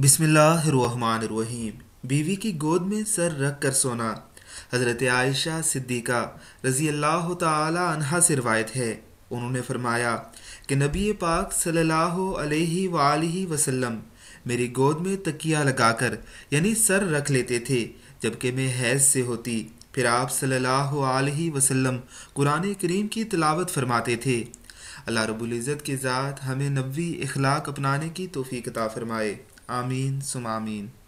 बिसमीम बीवी की गोद में सर रख कर सोना हज़रत आयशा सिद्दीका रज़ी अल्लाह तहा से रवायत है उन्होंने फरमाया कि नबी पाक सल्लल्लाहु अलैहि वसल्लम मेरी गोद में तकिया लगाकर यानी सर रख लेते थे जबकि मैं हैज़ से होती फिर आप सल्लल्लाहु अलैहि वसल्लम कुरान करीम की तलावत फरमाते थे अल्लाह रबुल्ज़त के ज़ात हमें नबी इखलाक अपनाने की तोफ़ी कता फरमाए Amin, sum amin.